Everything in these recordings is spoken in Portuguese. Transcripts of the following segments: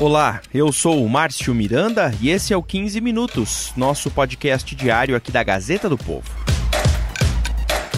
Olá, eu sou o Márcio Miranda e esse é o 15 Minutos, nosso podcast diário aqui da Gazeta do Povo.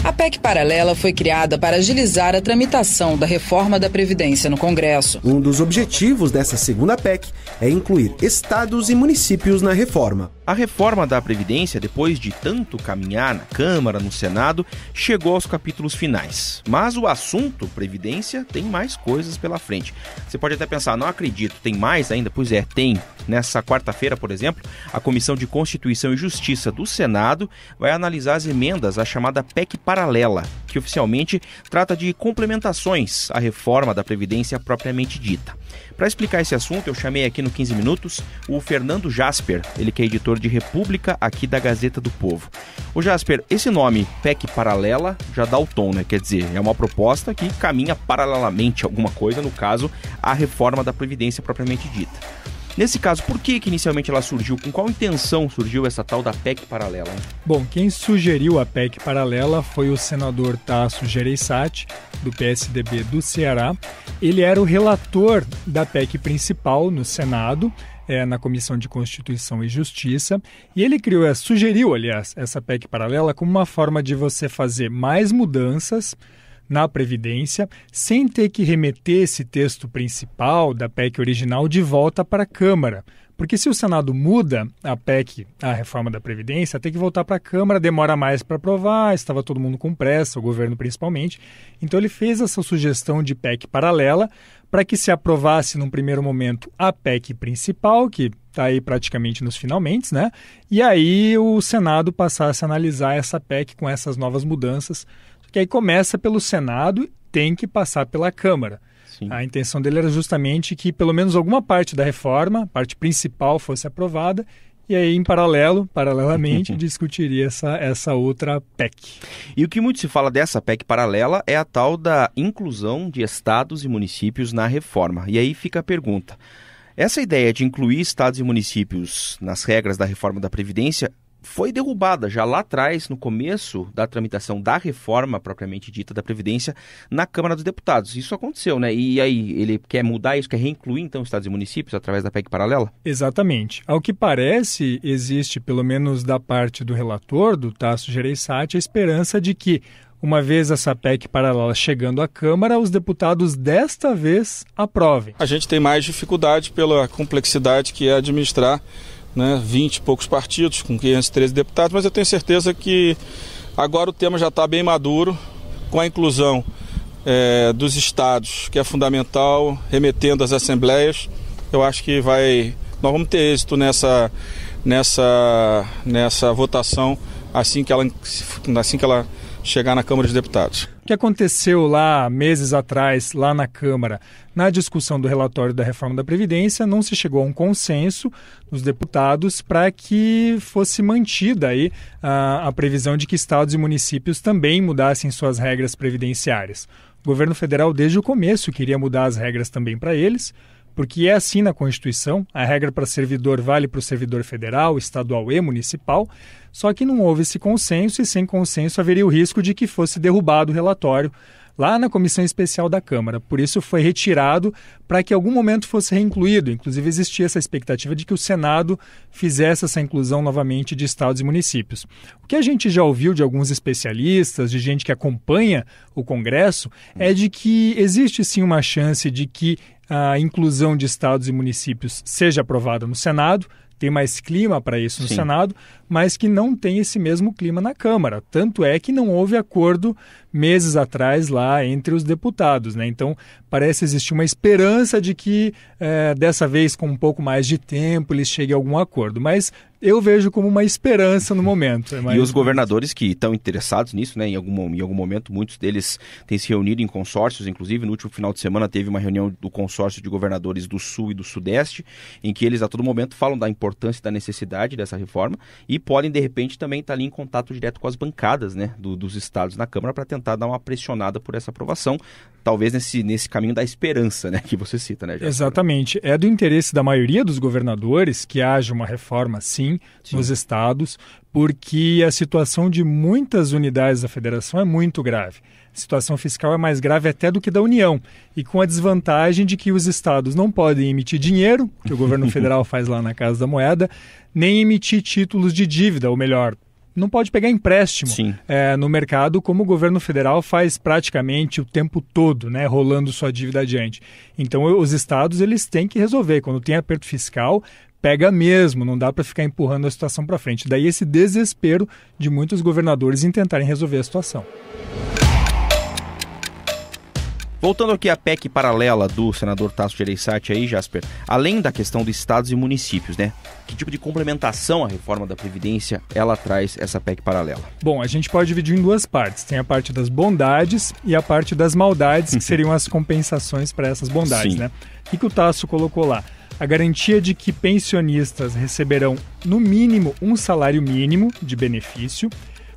A PEC paralela foi criada para agilizar a tramitação da reforma da Previdência no Congresso. Um dos objetivos dessa segunda PEC é incluir estados e municípios na reforma. A reforma da Previdência, depois de tanto caminhar na Câmara, no Senado, chegou aos capítulos finais. Mas o assunto Previdência tem mais coisas pela frente. Você pode até pensar, não acredito, tem mais ainda? Pois é, tem. Nessa quarta-feira, por exemplo, a Comissão de Constituição e Justiça do Senado vai analisar as emendas à chamada PEC paralela, que oficialmente trata de complementações à reforma da Previdência propriamente dita. Para explicar esse assunto, eu chamei aqui no 15 Minutos o Fernando Jasper, ele que é editor de República aqui da Gazeta do Povo. O Jasper, esse nome, PEC Paralela, já dá o tom, né? Quer dizer, é uma proposta que caminha paralelamente alguma coisa, no caso, a reforma da Previdência propriamente dita. Nesse caso, por que, que inicialmente ela surgiu? Com qual intenção surgiu essa tal da PEC paralela? Bom, quem sugeriu a PEC paralela foi o senador Tasso Gereissati, do PSDB do Ceará. Ele era o relator da PEC principal no Senado. É, na Comissão de Constituição e Justiça, e ele criou, é, sugeriu, aliás, essa PEC paralela como uma forma de você fazer mais mudanças na Previdência, sem ter que remeter esse texto principal da PEC original de volta para a Câmara. Porque se o Senado muda a PEC, a reforma da Previdência, tem que voltar para a Câmara, demora mais para aprovar, estava todo mundo com pressa, o governo principalmente. Então ele fez essa sugestão de PEC paralela para que se aprovasse num primeiro momento a PEC principal, que está aí praticamente nos finalmente, né? E aí o Senado passasse a analisar essa PEC com essas novas mudanças que aí começa pelo Senado, tem que passar pela Câmara. Sim. A intenção dele era justamente que pelo menos alguma parte da reforma, parte principal, fosse aprovada e aí, em paralelo, paralelamente, discutiria essa, essa outra PEC. E o que muito se fala dessa PEC paralela é a tal da inclusão de estados e municípios na reforma. E aí fica a pergunta: essa ideia de incluir estados e municípios nas regras da reforma da Previdência foi derrubada já lá atrás, no começo da tramitação da reforma propriamente dita da Previdência, na Câmara dos Deputados. Isso aconteceu, né? E aí, ele quer mudar isso, quer reincluir então estados e municípios através da PEC paralela? Exatamente. Ao que parece, existe, pelo menos da parte do relator, do Tasso Gereissati, a esperança de que uma vez essa PEC paralela chegando à Câmara, os deputados desta vez aprovem. A gente tem mais dificuldade pela complexidade que é administrar né, 20 e poucos partidos, com 513 deputados, mas eu tenho certeza que agora o tema já está bem maduro, com a inclusão é, dos estados, que é fundamental, remetendo às assembleias. Eu acho que vai. Nós vamos ter êxito nessa, nessa, nessa votação assim que ela, assim que ela chegar na Câmara dos Deputados. O que aconteceu lá meses atrás, lá na Câmara, na discussão do relatório da reforma da Previdência, não se chegou a um consenso dos deputados para que fosse mantida aí a, a previsão de que estados e municípios também mudassem suas regras previdenciárias. O governo federal, desde o começo, queria mudar as regras também para eles porque é assim na Constituição, a regra para servidor vale para o servidor federal, estadual e municipal, só que não houve esse consenso e sem consenso haveria o risco de que fosse derrubado o relatório lá na comissão especial da Câmara. Por isso foi retirado para que em algum momento fosse reincluído. Inclusive existia essa expectativa de que o Senado fizesse essa inclusão novamente de estados e municípios. O que a gente já ouviu de alguns especialistas, de gente que acompanha o Congresso, é de que existe sim uma chance de que a inclusão de estados e municípios seja aprovada no Senado, tem mais clima para isso no Sim. Senado, mas que não tem esse mesmo clima na Câmara. Tanto é que não houve acordo meses atrás lá entre os deputados. Né? Então, parece existir uma esperança de que é, dessa vez, com um pouco mais de tempo, eles cheguem a algum acordo. Mas eu vejo como uma esperança no momento. É e os governadores que estão interessados nisso, né? Em algum, em algum momento, muitos deles têm se reunido em consórcios, inclusive no último final de semana teve uma reunião do consórcio de governadores do Sul e do Sudeste, em que eles a todo momento falam da importância e da necessidade dessa reforma e podem, de repente, também estar tá ali em contato direto com as bancadas né, do, dos estados na Câmara para tentar dar uma pressionada por essa aprovação, talvez nesse, nesse caminho da esperança né, que você cita, né, Jorge? Exatamente. É do interesse da maioria dos governadores que haja uma reforma, sim Sim. nos estados, porque a situação de muitas unidades da federação é muito grave. A situação fiscal é mais grave até do que da União, e com a desvantagem de que os estados não podem emitir dinheiro, que o governo federal faz lá na Casa da Moeda, nem emitir títulos de dívida, ou melhor, não pode pegar empréstimo é, no mercado, como o governo federal faz praticamente o tempo todo, né, rolando sua dívida adiante. Então, os estados eles têm que resolver. Quando tem aperto fiscal, pega mesmo, não dá para ficar empurrando a situação para frente. Daí esse desespero de muitos governadores em tentarem resolver a situação. Voltando aqui à PEC paralela do senador Tasso Gereissati aí, Jasper, além da questão dos estados e municípios, né? Que tipo de complementação a reforma da Previdência ela traz essa PEC paralela? Bom, a gente pode dividir em duas partes. Tem a parte das bondades e a parte das maldades, que seriam as compensações para essas bondades, Sim. né? O que, que o Tasso colocou lá? a garantia de que pensionistas receberão, no mínimo, um salário mínimo de benefício.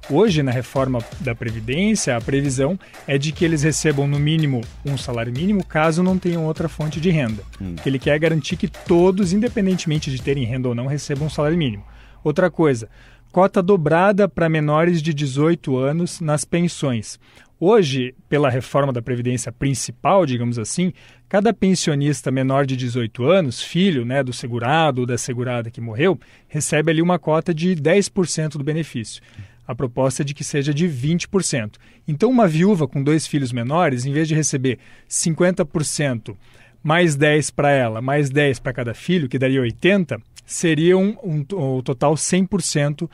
Hoje, na reforma da Previdência, a previsão é de que eles recebam, no mínimo, um salário mínimo, caso não tenham outra fonte de renda. Hum. Ele quer garantir que todos, independentemente de terem renda ou não, recebam um salário mínimo. Outra coisa, cota dobrada para menores de 18 anos nas pensões. Hoje, pela reforma da Previdência principal, digamos assim, cada pensionista menor de 18 anos, filho né, do segurado ou da segurada que morreu, recebe ali uma cota de 10% do benefício. A proposta é de que seja de 20%. Então, uma viúva com dois filhos menores, em vez de receber 50% mais 10 para ela, mais 10 para cada filho, que daria 80, seria um, um, um total 100%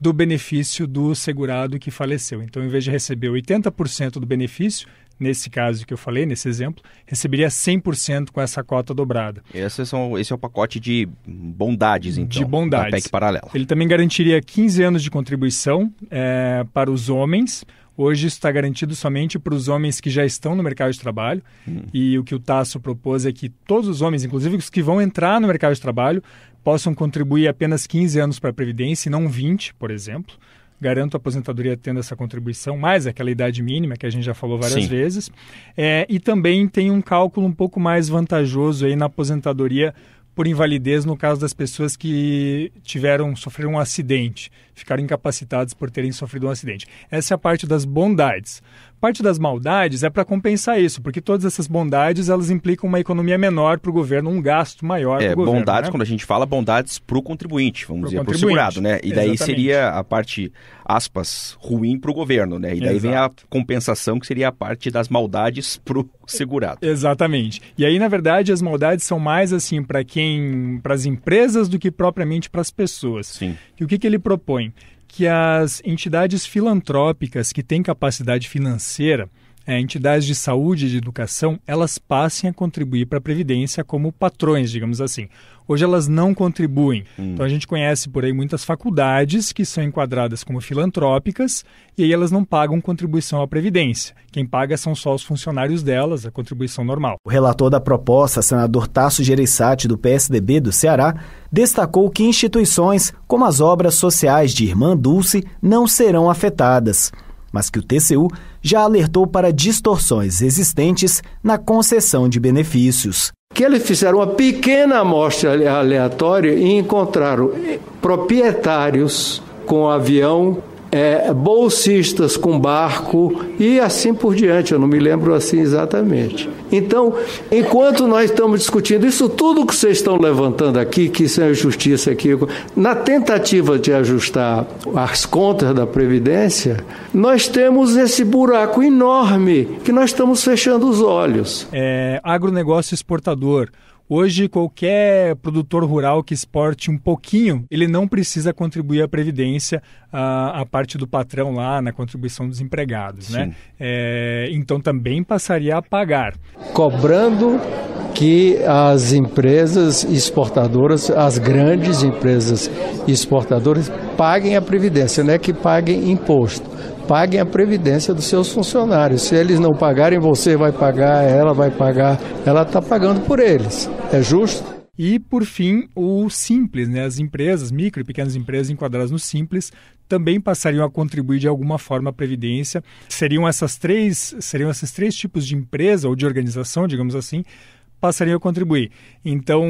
do benefício do segurado que faleceu. Então, em vez de receber 80% do benefício, nesse caso que eu falei, nesse exemplo, receberia 100% com essa cota dobrada. Esse, são, esse é o pacote de bondades, então, de bondades. da PEC paralela. Ele também garantiria 15 anos de contribuição é, para os homens, Hoje isso está garantido somente para os homens que já estão no mercado de trabalho. Hum. E o que o Tasso propôs é que todos os homens, inclusive os que vão entrar no mercado de trabalho, possam contribuir apenas 15 anos para a Previdência e não 20, por exemplo. Garanto a aposentadoria tendo essa contribuição, mais aquela idade mínima que a gente já falou várias Sim. vezes. É, e também tem um cálculo um pouco mais vantajoso aí na aposentadoria por invalidez no caso das pessoas que tiveram sofreram um acidente, ficaram incapacitadas por terem sofrido um acidente. Essa é a parte das bondades. Parte das maldades é para compensar isso, porque todas essas bondades elas implicam uma economia menor para o governo, um gasto maior é, para o governo. Bondades, né? quando a gente fala, bondades para o contribuinte, vamos pro dizer, para o segurado, né? E daí Exatamente. seria a parte, aspas, ruim para o governo, né? E daí Exato. vem a compensação, que seria a parte das maldades para o segurado. Exatamente. E aí, na verdade, as maldades são mais assim para quem, para as empresas do que propriamente para as pessoas. Sim. E o que, que ele propõe? que as entidades filantrópicas que têm capacidade financeira é, entidades de saúde e de educação, elas passem a contribuir para a Previdência como patrões, digamos assim. Hoje elas não contribuem. Hum. Então a gente conhece por aí muitas faculdades que são enquadradas como filantrópicas e aí elas não pagam contribuição à Previdência. Quem paga são só os funcionários delas, a contribuição normal. O relator da proposta, senador Tasso Gereissati, do PSDB do Ceará, destacou que instituições como as obras sociais de Irmã Dulce não serão afetadas mas que o TCU já alertou para distorções existentes na concessão de benefícios. Que eles fizeram uma pequena amostra aleatória e encontraram proprietários com avião é, bolsistas com barco e assim por diante, eu não me lembro assim exatamente. Então, enquanto nós estamos discutindo isso tudo que vocês estão levantando aqui, que isso é injustiça aqui, é na tentativa de ajustar as contas da Previdência, nós temos esse buraco enorme que nós estamos fechando os olhos. É, agronegócio exportador. Hoje, qualquer produtor rural que exporte um pouquinho, ele não precisa contribuir à Previdência, a, a parte do patrão lá na contribuição dos empregados. Né? É, então, também passaria a pagar. Cobrando que as empresas exportadoras, as grandes empresas exportadoras, paguem a Previdência, não é que paguem imposto paguem a previdência dos seus funcionários. Se eles não pagarem, você vai pagar, ela vai pagar, ela está pagando por eles. É justo? E, por fim, o Simples, né? as empresas, micro e pequenas empresas enquadradas no Simples, também passariam a contribuir de alguma forma à Previdência. Seriam essas três, seriam esses três tipos de empresa ou de organização, digamos assim, passariam a contribuir. Então,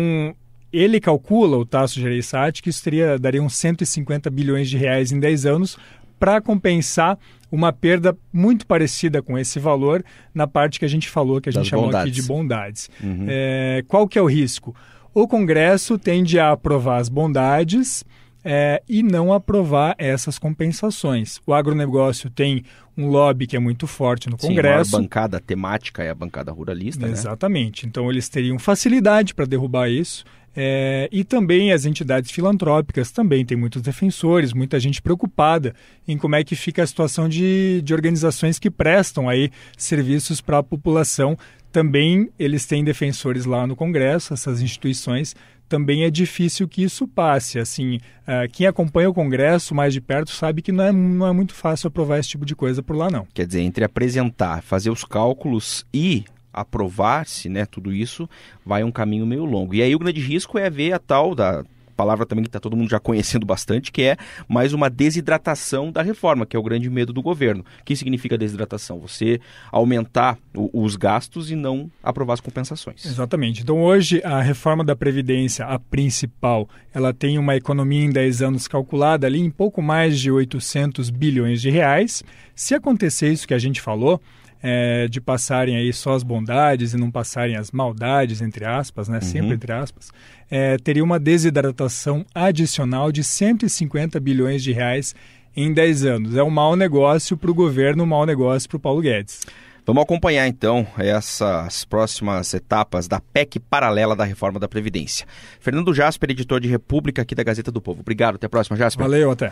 ele calcula, o Tasso Gereissati, que isso teria, daria uns 150 bilhões de reais em 10 anos, para compensar uma perda muito parecida com esse valor na parte que a gente falou, que a gente das chamou bondades. aqui de bondades. Uhum. É, qual que é o risco? O Congresso tende a aprovar as bondades é, e não aprovar essas compensações. O agronegócio tem um lobby que é muito forte no Congresso. Sim, a bancada temática é a bancada ruralista. Né? Exatamente. Né? Então eles teriam facilidade para derrubar isso. É, e também as entidades filantrópicas também tem muitos defensores, muita gente preocupada em como é que fica a situação de, de organizações que prestam aí serviços para a população. Também eles têm defensores lá no Congresso, essas instituições também é difícil que isso passe. Assim, é, quem acompanha o Congresso mais de perto sabe que não é, não é muito fácil aprovar esse tipo de coisa por lá, não. Quer dizer, entre apresentar, fazer os cálculos e aprovar-se né, tudo isso, vai um caminho meio longo. E aí o grande risco é ver a tal da palavra também que está todo mundo já conhecendo bastante, que é mais uma desidratação da reforma, que é o grande medo do governo. O que significa desidratação? Você aumentar o, os gastos e não aprovar as compensações. Exatamente. Então, hoje, a reforma da Previdência, a principal, ela tem uma economia em 10 anos calculada ali em pouco mais de 800 bilhões de reais. Se acontecer isso que a gente falou, é, de passarem aí só as bondades e não passarem as maldades, entre aspas, né? Uhum. Sempre entre aspas, é, teria uma desidratação adicional de 150 bilhões de reais em 10 anos. É um mau negócio para o governo, um mau negócio para o Paulo Guedes. Vamos acompanhar então essas próximas etapas da PEC paralela da reforma da Previdência. Fernando Jasper, editor de República aqui da Gazeta do Povo. Obrigado, até a próxima, Jasper. Valeu, até.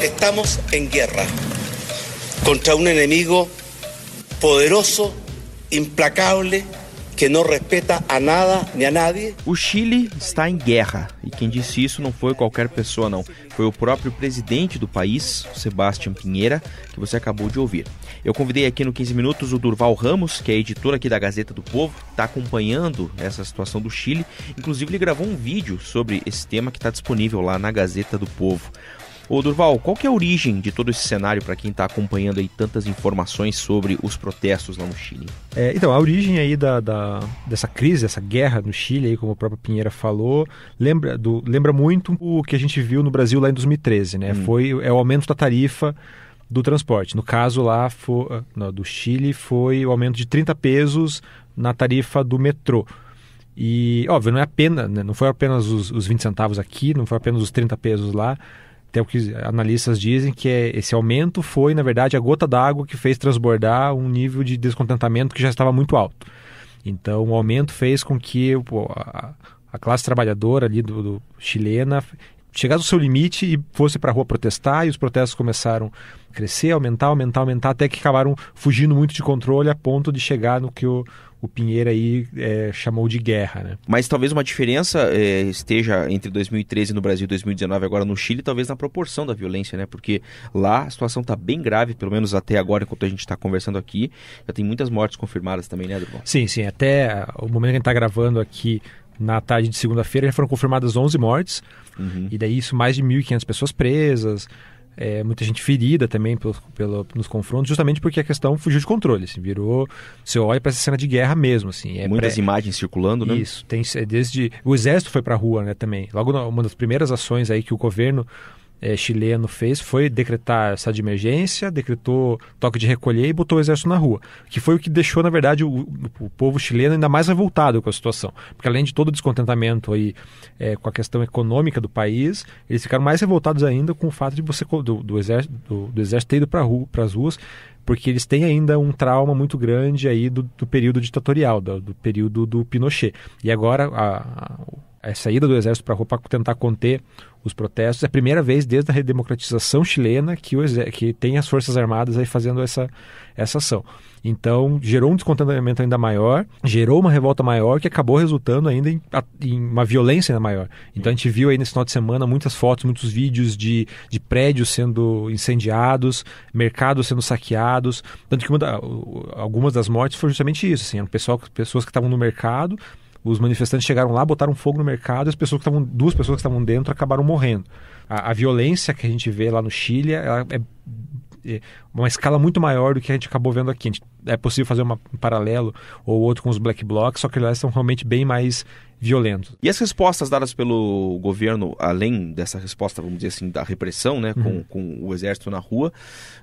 Estamos em guerra contra un enemigo poderoso, implacable, que não respeita a nada nem a nadie. O Chile está em guerra e quem disse isso não foi qualquer pessoa, não. Foi o próprio presidente do país, Sebastião Pinheira, que você acabou de ouvir. Eu convidei aqui no 15 Minutos o Durval Ramos, que é editor aqui da Gazeta do Povo, está acompanhando essa situação do Chile. Inclusive, ele gravou um vídeo sobre esse tema que está disponível lá na Gazeta do Povo. Ô Durval, qual que é a origem de todo esse cenário para quem está acompanhando aí tantas informações sobre os protestos lá no Chile? É, então, a origem aí da, da, dessa crise, essa guerra no Chile, aí, como o próprio Pinheira falou, lembra, do, lembra muito o que a gente viu no Brasil lá em 2013, né? Hum. Foi é o aumento da tarifa do transporte. No caso lá ah, do Chile foi o aumento de 30 pesos na tarifa do metrô. E, óbvio, não é apenas, né? não foi apenas os, os 20 centavos aqui, não foi apenas os 30 pesos lá, até o que analistas dizem que é, esse aumento foi, na verdade, a gota d'água que fez transbordar um nível de descontentamento que já estava muito alto. Então, o aumento fez com que pô, a, a, classe trabalhadora ali do, do chilena chegasse ao seu limite e fosse para a rua protestar, e os protestos começaram a crescer, aumentar, aumentar, aumentar, até que acabaram fugindo muito de controle a ponto de chegar no que o o Pinheiro aí é, chamou de guerra. Né? Mas talvez uma diferença é, esteja entre 2013 no Brasil e 2019 agora no Chile, talvez na proporção da violência, né? Porque lá a situação está bem grave, pelo menos até agora, enquanto a gente está conversando aqui. Já tem muitas mortes confirmadas também, né, Drummond? Sim, sim. Até o momento que a gente está gravando aqui, na tarde de segunda-feira, já foram confirmadas 11 mortes. Uhum. E daí isso, mais de 1.500 pessoas presas é, muita gente ferida também pelo, pelo, nos confrontos, justamente porque a questão fugiu de controle, assim, virou, você olha para essa cena de guerra mesmo, assim. É Muitas pré... imagens circulando, né? Isso, tem, é desde, o exército foi para a rua, né, também. Logo, uma das primeiras ações aí que o governo é, chileno fez foi decretar estado de emergência, decretou toque de recolher e botou o exército na rua, que foi o que deixou, na verdade, o, o povo chileno ainda mais revoltado com a situação, porque além de todo o descontentamento aí é, com a questão econômica do país, eles ficaram mais revoltados ainda com o fato de você do, do exército do, do, exército ter ido para as ruas porque eles têm ainda um trauma muito grande aí do, do período ditatorial, do, do, período do Pinochet. E agora a, a a saída do exército para a rua para tentar conter os protestos. É a primeira vez desde a redemocratização chilena que, o que tem as Forças Armadas aí fazendo essa, essa ação. Então, gerou um descontentamento ainda maior, gerou uma revolta maior que acabou resultando ainda em, em uma violência ainda maior. Então, a gente viu aí nesse final de semana muitas fotos, muitos vídeos de, de prédios sendo incendiados, mercados sendo saqueados. Tanto que da, algumas das mortes foram justamente isso. Assim, eram pessoal, pessoas que estavam no mercado os manifestantes chegaram lá, botaram fogo no mercado, as pessoas que estavam, duas pessoas que estavam dentro acabaram morrendo. A, a, violência que a gente vê lá no Chile é uma escala muito maior do que a gente acabou vendo aqui. é possível fazer uma, um paralelo ou outro com os black blocs, só que eles são realmente bem mais violentos. E as respostas dadas pelo governo, além dessa resposta, vamos dizer assim, da repressão, né, com, uhum. com o exército na rua,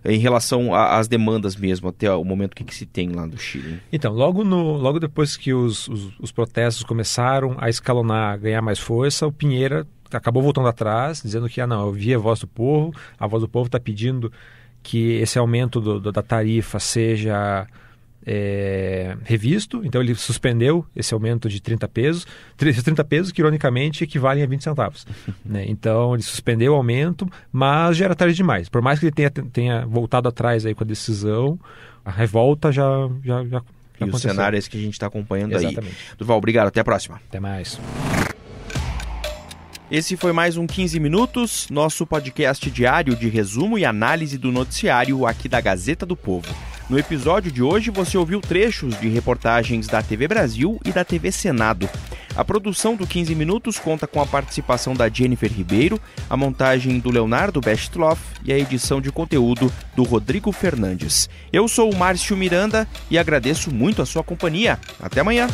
em relação às demandas mesmo, até o momento que, que, se tem lá no Chile? Então, logo, no, logo depois que os, os, os protestos começaram a escalonar, a ganhar mais força, o Pinheira acabou voltando atrás, dizendo que ah, não, eu vi a voz do povo, a voz do povo está pedindo que esse aumento do, do, da tarifa seja é, revisto. Então ele suspendeu esse aumento de 30 pesos, 30 pesos que ironicamente equivalem a 20 centavos. né? Então ele suspendeu o aumento, mas já era tarde demais. Por mais que ele tenha, tenha voltado atrás aí com a decisão, a revolta já, já, já e o cenário é que a gente está acompanhando Exatamente. aí. Duval, obrigado. Até a próxima. Até mais. Esse foi mais um 15 Minutos, nosso podcast diário de resumo e análise do noticiário aqui da Gazeta do Povo. No episódio de hoje, você ouviu trechos de reportagens da TV Brasil e da TV Senado. A produção do 15 Minutos conta com a participação da Jennifer Ribeiro, a montagem do Leonardo Bestloff e a edição de conteúdo do Rodrigo Fernandes. Eu sou o Márcio Miranda e agradeço muito a sua companhia. Até amanhã!